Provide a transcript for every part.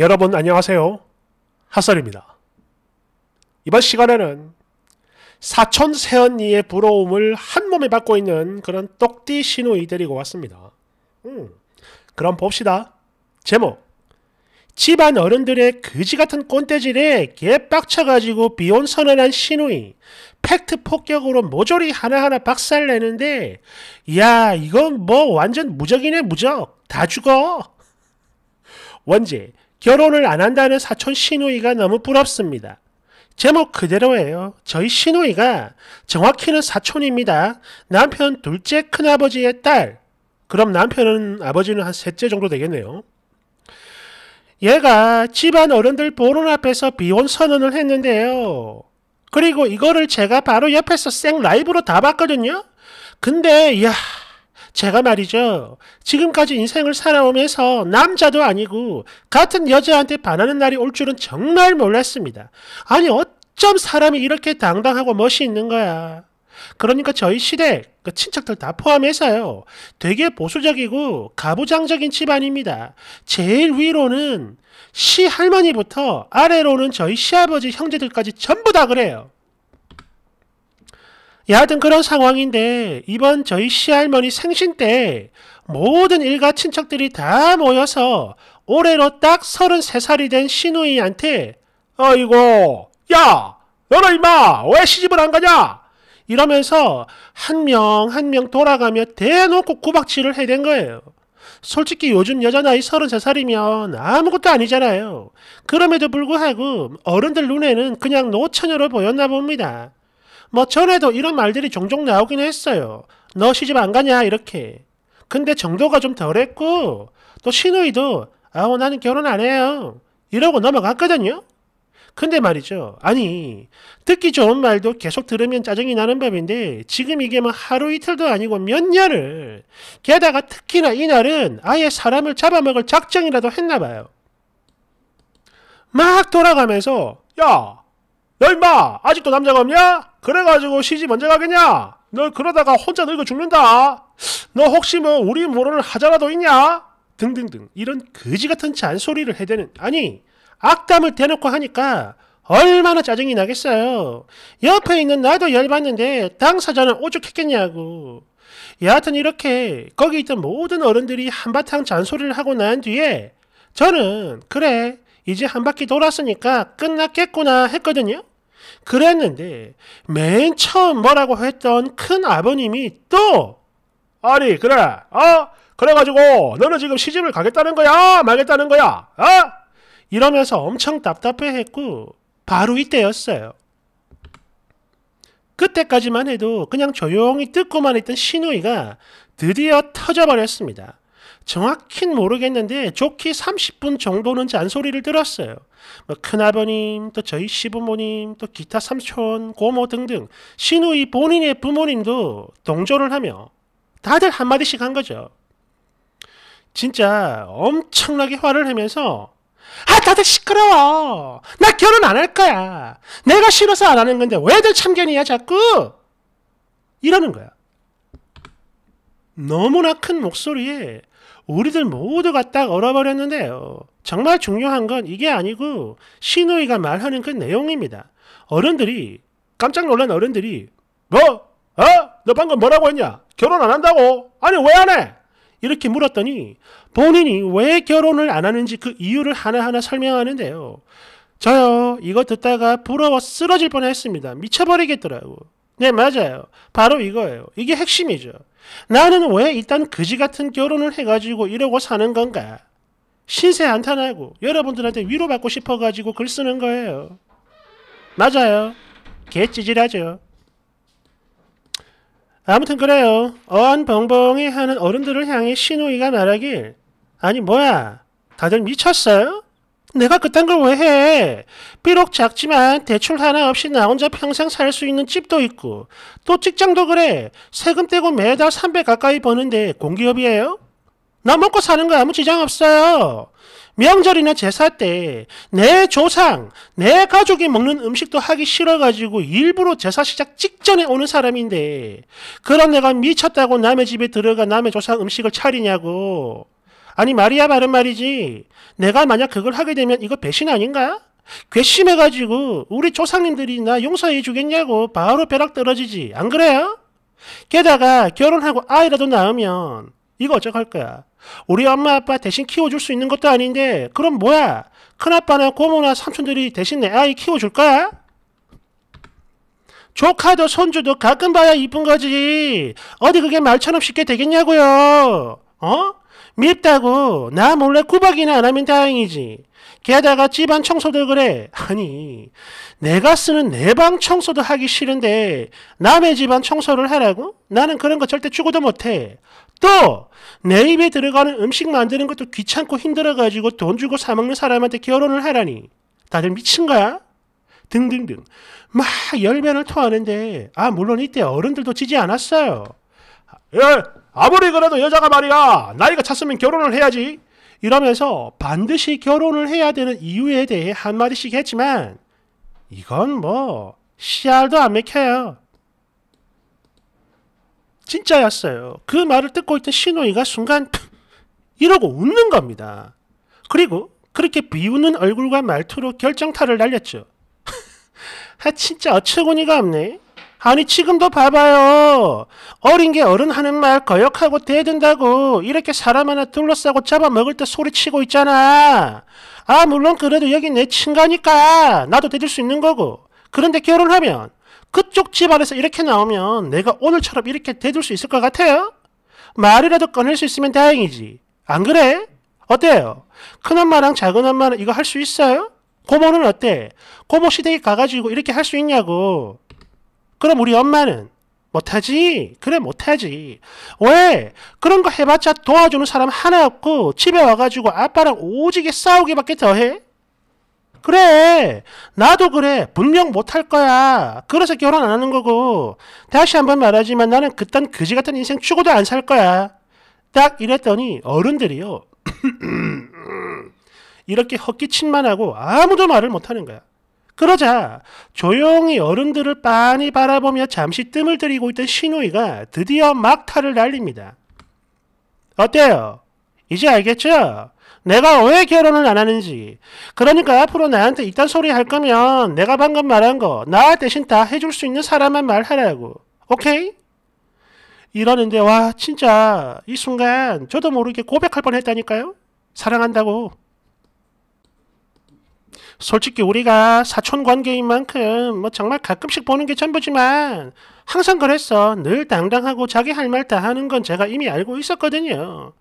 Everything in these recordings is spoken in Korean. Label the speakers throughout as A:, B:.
A: 여러분 안녕하세요. 핫설입니다. 이번 시간에는 사촌 세언니의 부러움을 한 몸에 받고 있는 그런 똑띠 신우이 데리고 왔습니다. 음, 그럼 봅시다. 제목 집안 어른들의 그지같은 꼰대질에 개빡쳐가지고 비혼 선언한 신우이 팩트 폭격으로 모조리 하나하나 박살내는데 야 이건 뭐 완전 무적이네 무적 다 죽어 원제 결혼을 안 한다는 사촌 신우이가 너무 부럽습니다. 제목 그대로예요. 저희 신우이가 정확히는 사촌입니다. 남편 둘째 큰아버지의 딸. 그럼 남편은 아버지는 한 셋째 정도 되겠네요. 얘가 집안 어른들 보는 앞에서 비혼 선언을 했는데요. 그리고 이거를 제가 바로 옆에서 생 라이브로 다 봤거든요. 근데 야 제가 말이죠. 지금까지 인생을 살아오면서 남자도 아니고 같은 여자한테 반하는 날이 올 줄은 정말 몰랐습니다. 아니 어쩜 사람이 이렇게 당당하고 멋이 있는 거야. 그러니까 저희 시댁, 그 친척들 다 포함해서요. 되게 보수적이고 가부장적인 집안입니다. 제일 위로는 시할머니부터 아래로는 저희 시아버지 형제들까지 전부 다 그래요. 여하튼 그런 상황인데 이번 저희 시할머니 생신 때 모든 일가 친척들이 다 모여서 올해로 딱 33살이 된 시누이한테 아이고야 너는 임마 왜 시집을 안 가냐 이러면서 한 명 한명 한 명 돌아가며 대놓고 구박질을 해댄 거예요. 솔직히 요즘 여자 나이 33살이면 아무것도 아니잖아요. 그럼에도 불구하고 어른들 눈에는 그냥 노처녀로 보였나 봅니다. 뭐 전에도 이런 말들이 종종 나오긴 했어요. 너 시집 안 가냐 이렇게. 근데 정도가 좀 덜했고 또시누이도 아우 나는 결혼 안 해요. 이러고 넘어갔거든요. 근데 말이죠. 아니 듣기 좋은 말도 계속 들으면 짜증이 나는 법인데 지금 이게 뭐 하루 이틀도 아니고 몇 년을 게다가 특히나 이날은 아예 사람을 잡아먹을 작정이라도 했나 봐요. 막 돌아가면서 야너 임마 아직도 남자가 없냐? 그래가지고 시집 먼저 가겠냐? 너 그러다가 혼자 늙어 죽는다. 너 혹시 뭐 우리 모르는 하자라도 있냐? 등등등 이런 거지 같은 잔소리를 해대는 아니 악담을 대놓고 하니까 얼마나 짜증이 나겠어요. 옆에 있는 나도 열받는데 당사자는 오죽했겠냐고. 여하튼 이렇게 거기 있던 모든 어른들이 한바탕 잔소리를 하고 난 뒤에 저는 그래 이제 한 바퀴 돌았으니까 끝났겠구나 했거든요. 그랬는데 맨 처음 뭐라고 했던 큰 아버님이 또 아니 그래 어 그래가지고 너는 지금 시집을 가겠다는 거야 말겠다는 거야 어 이러면서 엄청 답답해했고 바로 이때였어요. 그때까지만 해도 그냥 조용히 듣고만 있던 신우이가 드디어 터져버렸습니다. 정확히 모르겠는데 좋게 30분 정도는 잔소리를 들었어요. 뭐 큰아버님, 또 저희 시부모님, 또 기타 삼촌, 고모 등등 신우이 본인의 부모님도 동조를 하며 다들 한마디씩 한 거죠. 진짜 엄청나게 화를 내면서 아 다들 시끄러워 나 결혼 안 할 거야 내가 싫어서 안 하는 건데 왜들 참견이야 자꾸 이러는 거야 너무나 큰 목소리에 우리들 모두가 딱 얼어버렸는데요. 어, 정말 중요한 건 이게 아니고 시누이가 말하는 그 내용입니다. 어른들이 깜짝 놀란 어른들이 뭐? 어? 너 방금 뭐라고 했냐? 결혼 안 한다고? 아니 왜 안 해? 이렇게 물었더니 본인이 왜 결혼을 안 하는지 그 이유를 하나하나 설명하는데요. 저요 이거 듣다가 부러워 쓰러질 뻔했습니다. 미쳐버리겠더라고. 네, 맞아요. 바로 이거예요. 이게 핵심이죠. 나는 왜 일단 그지 같은 결혼을 해가지고 이러고 사는 건가? 신세 안탄하고 여러분들한테 위로받고 싶어가지고 글 쓰는 거예요. 맞아요. 개찌질하죠. 아무튼 그래요. 어안 벙벙이 하는 어른들을 향해 신우이가 말하길 아니 뭐야 다들 미쳤어요? 내가 그딴 걸 왜 해? 비록 작지만 대출 하나 없이 나 혼자 평생 살 수 있는 집도 있고 또 직장도 그래. 세금 떼고 매달 300 가까이 버는데 공기업이에요? 나 먹고 사는 거 아무 지장 없어요. 명절이나 제사 때 내 조상, 내 가족이 먹는 음식도 하기 싫어가지고 일부러 제사 시작 직전에 오는 사람인데 그런 내가 미쳤다고 남의 집에 들어가 남의 조상 음식을 차리냐고. 아니 말이야 말은 말이지 내가 만약 그걸 하게 되면 이거 배신 아닌가? 괘씸해가지고 우리 조상님들이나 용서해 주겠냐고 바로 벼락 떨어지지 안 그래요? 게다가 결혼하고 아이라도 낳으면 이거 어쩌할 거야? 우리 엄마 아빠 대신 키워줄 수 있는 것도 아닌데 그럼 뭐야? 큰아빠나 고모나 삼촌들이 대신 내 아이 키워줄 거야? 조카도 손주도 가끔 봐야 이쁜 거지 어디 그게 말처럼 쉽게 되겠냐고요 어? 밉다고. 나 몰래 꾸박이나안 하면 다행이지. 게다가 집안 청소도 그래. 아니, 내가 쓰는 내 방 청소도 하기 싫은데 남의 집안 청소를 하라고? 나는 그런 거 절대 죽어도 못해. 또, 내 입에 들어가는 음식 만드는 것도 귀찮고 힘들어가지고 돈 주고 사먹는 사람한테 결혼을 하라니. 다들 미친 거야? 등등등. 막 열변을 토하는데, 아, 물론 이때 어른들도 지지 않았어요. 야, 아무리 그래도 여자가 말이야 나이가 찼으면 결혼을 해야지 이러면서 반드시 결혼을 해야 되는 이유에 대해 한마디씩 했지만 이건 뭐 씨알도 안 맥혀요. 진짜였어요. 그 말을 듣고 있던 신호이가 순간 이러고 웃는 겁니다. 그리고 그렇게 비웃는 얼굴과 말투로 결정타를 날렸죠. 아 진짜 어처구니가 없네. 아니 지금도 봐봐요. 어린 게 어른 하는 말 거역하고 대든다고 이렇게 사람 하나 둘러싸고 잡아먹을 때 소리치고 있잖아. 아 물론 그래도 여기 내 친가니까 나도 대들 수 있는 거고. 그런데 결혼하면 그쪽 집안에서 이렇게 나오면 내가 오늘처럼 이렇게 대들 수 있을 것 같아요? 말이라도 꺼낼 수 있으면 다행이지. 안 그래? 어때요? 큰엄마랑 작은엄마는 이거 할 수 있어요? 고모는 어때? 고모 시댁에 가가지고 이렇게 할 수 있냐고. 그럼 우리 엄마는 못하지? 그래 못하지. 왜? 그런 거 해봤자 도와주는 사람 하나 없고 집에 와가지고 아빠랑 오지게 싸우기밖에 더해? 그래 나도 그래 분명 못할 거야 그래서 결혼 안 하는 거고 다시 한번 말하지만 나는 그딴 그지 같은 인생 추구도 안 살 거야 딱 이랬더니 어른들이요 이렇게 헛기침만 하고 아무도 말을 못하는 거야 그러자 조용히 어른들을 빤히 바라보며 잠시 뜸을 들이고 있던 신우이가 드디어 막타를 날립니다. 어때요? 이제 알겠죠? 내가 왜 결혼을 안 하는지. 그러니까 앞으로 나한테 이딴 소리 할 거면 내가 방금 말한 거 나 대신 다 해줄 수 있는 사람만 말하라고. 오케이? 이러는데 와 진짜 이 순간 저도 모르게 고백할 뻔했다니까요. 사랑한다고. 솔직히 우리가 사촌 관계인 만큼 뭐 정말 가끔씩 보는 게 전부지만 항상 그랬어. 늘 당당하고 자기 할 말 다 하는 건 제가 이미 알고 있었거든요.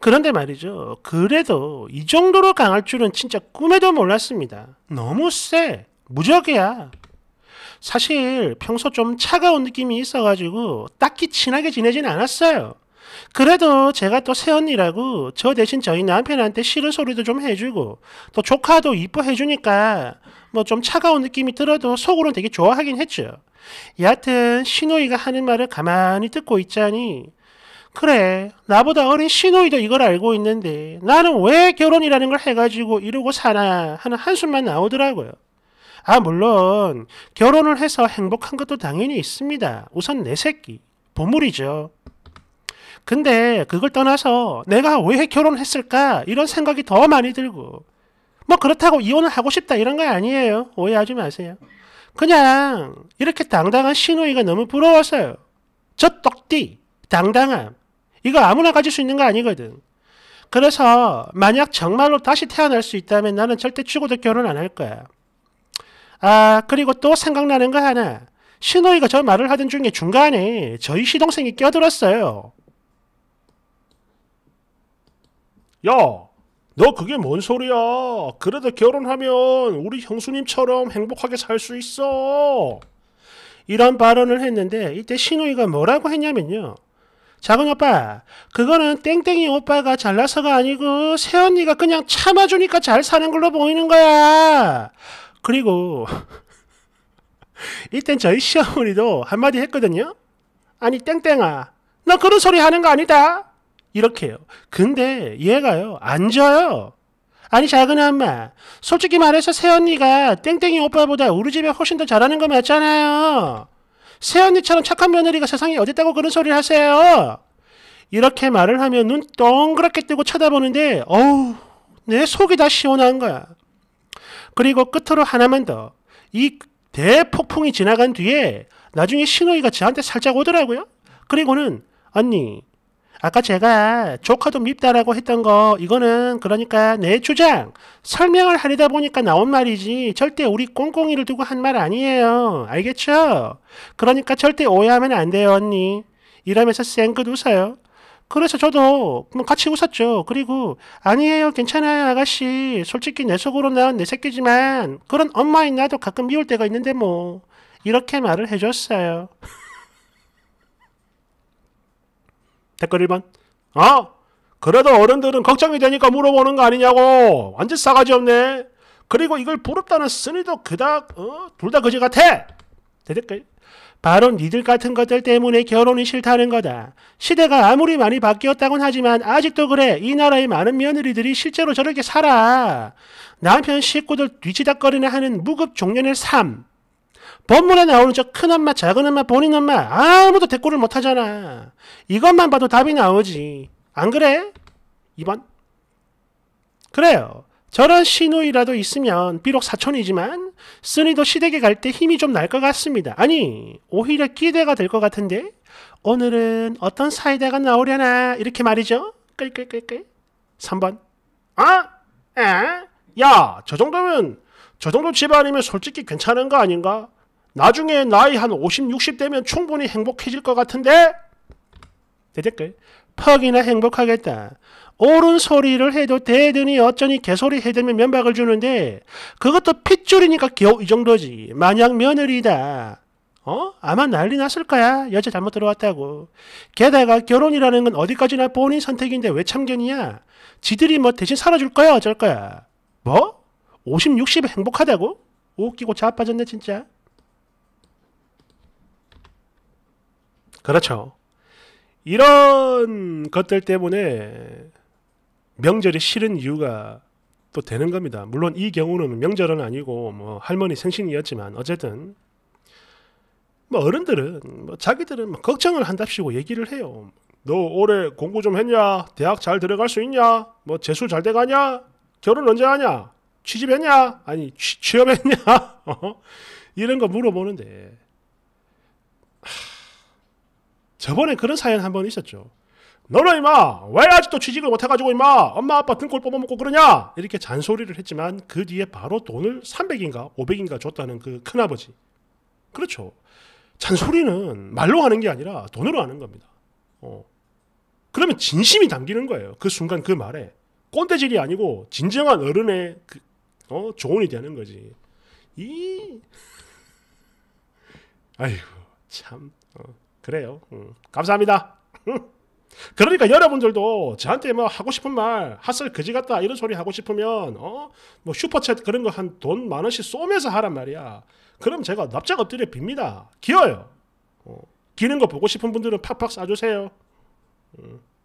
A: 그런데 말이죠. 그래도 이 정도로 강할 줄은 진짜 꿈에도 몰랐습니다. 너무 쎄. 무적이야. 사실 평소 좀 차가운 느낌이 있어가지고 딱히 친하게 지내진 않았어요. 그래도 제가 또 새언니라고 저 대신 저희 남편한테 싫은 소리도 좀 해주고 또 조카도 이뻐해주니까 뭐 좀 차가운 느낌이 들어도 속으로는 되게 좋아하긴 했죠. 여하튼 시노이가 하는 말을 가만히 듣고 있자니 그래 나보다 어린 시노이도 이걸 알고 있는데 나는 왜 결혼이라는 걸 해가지고 이러고 사나 하는 한숨만 나오더라고요. 아, 물론 결혼을 해서 행복한 것도 당연히 있습니다. 우선 내 새끼, 보물이죠. 근데 그걸 떠나서 내가 왜 결혼했을까 이런 생각이 더 많이 들고 뭐 그렇다고 이혼을 하고 싶다 이런 거 아니에요. 오해하지 마세요. 그냥 이렇게 당당한 신우이가 너무 부러웠어요저 떡띠 당당함 이거 아무나 가질 수 있는 거 아니거든. 그래서 만약 정말로 다시 태어날 수 있다면 나는 절대 죽어도 결혼 안 할 거야. 아 그리고 또 생각나는 거 하나. 신우이가 저 말을 하던 중에 중간에 저희 시동생이 껴들었어요. 야, 너 그게 뭔 소리야? 그래도 결혼하면 우리 형수님처럼 행복하게 살 수 있어. 이런 발언을 했는데 이때 신우이가 뭐라고 했냐면요. 작은 오빠, 그거는 땡땡이 오빠가 잘나서가 아니고 새언니가 그냥 참아주니까 잘 사는 걸로 보이는 거야. 그리고 이땐 저희 시어머니도 한마디 했거든요. 아니 땡땡아, 너 그런 소리 하는 거 아니다. 이렇게요. 근데 얘가요, 안 져요. 아니 작은 엄마, 솔직히 말해서 새언니가 땡땡이 오빠보다 우리 집에 훨씬 더 잘하는 거 맞잖아요. 새언니처럼 착한 며느리가 세상에 어딨다고 그런 소리를 하세요. 이렇게 말을 하면 눈 동그랗게 뜨고 쳐다보는데 어우 내 속이 다 시원한 거야. 그리고 끝으로 하나만 더. 이 대폭풍이 지나간 뒤에 나중에 신호이가 저한테 살짝 오더라고요. 그리고는 언니 아까 제가 조카도 밉다라고 했던 거 이거는 그러니까 내 주장 설명을 하려다 보니까 나온 말이지 절대 우리 꽁꽁이를 두고 한 말 아니에요 알겠죠? 그러니까 절대 오해하면 안 돼요 언니 이러면서 쌩긋 웃어요 그래서 저도 뭐 같이 웃었죠. 그리고 아니에요, 괜찮아요, 아가씨. 솔직히 내 속으로 나온 내 새끼지만 그런 엄마인 나도 가끔 미울 때가 있는데 뭐 이렇게 말을 해줬어요. 댓글 1번. 어? 그래도 어른들은 걱정이 되니까 물어보는 거 아니냐고. 완전 싸가지 없네. 그리고 이걸 부럽다는 쓰니도 그닥 어? 둘 다 거지 같아. 댓글. 바로 니들 같은 것들 때문에 결혼이 싫다는 거다. 시대가 아무리 많이 바뀌었다곤 하지만 아직도 그래. 이 나라의 많은 며느리들이 실제로 저렇게 살아. 남편 식구들 뒤치닥거리나 하는 무급 종년의 삶. 본문에 나오는 저큰 엄마, 작은 엄마, 본인 엄마 아무도 대꾸를 못하잖아. 이것만 봐도 답이 나오지. 안 그래? 2번. 그래요. 저런 시누이라도 있으면 비록 사촌이지만 쓰니도 시댁에 갈 때 힘이 좀 날 것 같습니다. 아니 오히려 기대가 될 것 같은데 오늘은 어떤 사이다가 나오려나 이렇게 말이죠. 끌끌끌끌 3번 아? 에? 야저 정도면 저 정도 집안이면 솔직히 괜찮은 거 아닌가? 나중에 나이 한 50, 60 되면 충분히 행복해질 것 같은데? 내 댓글. 퍽이나 행복하겠다. 옳은 소리를 해도 대드니 어쩌니 개소리 해대면 면박을 주는데 그것도 핏줄이니까 겨우 이 정도지. 마냥 며느리다. 어? 아마 난리 났을 거야. 여자 잘못 들어왔다고. 게다가 결혼이라는 건 어디까지나 본인 선택인데 왜 참견이야? 지들이 뭐 대신 살아줄 거야 어쩔 거야. 뭐? 50, 60에 행복하다고? 웃기고 자빠졌네 진짜. 그렇죠. 이런 것들 때문에 명절이 싫은 이유가 또 되는 겁니다. 물론 이 경우는 명절은 아니고 뭐 할머니 생신이었지만 어쨌든 뭐 어른들은 뭐 자기들은 뭐 걱정을 한답시고 얘기를 해요. 너 올해 공부 좀 했냐? 대학 잘 들어갈 수 있냐? 뭐 재수 잘 돼가냐? 결혼 언제 하냐? 취집했냐? 아니 취, 취업했냐? 이런 거 물어보는데 저번에 그런 사연 한 번 있었죠. 너는 임마 왜 아직도 취직을 못해가지고 임마 엄마 아빠 등골 뽑아먹고 그러냐 이렇게 잔소리를 했지만 그 뒤에 바로 돈을 300인가 500인가 줬다는 그 큰아버지 그렇죠 잔소리는 말로 하는 게 아니라 돈으로 하는 겁니다 어. 그러면 진심이 담기는 거예요 그 순간 그 말에 꼰대질이 아니고 진정한 어른의 그, 어, 조언이 되는 거지 이 아이고 참 어. 그래요. 음, 감사합니다. 그러니까 여러분들도 저한테 뭐 하고 싶은 말, 핫설 그지 같다 이런 소리 하고 싶으면 어? 뭐 슈퍼챗 그런 거 한돈만 원씩 쏘면서 하란 말이야. 그럼 제가 납작 엎드려 빕니다. 기어요. 어, 기는 거 보고 싶은 분들은 팍팍 쏴주세요. 음.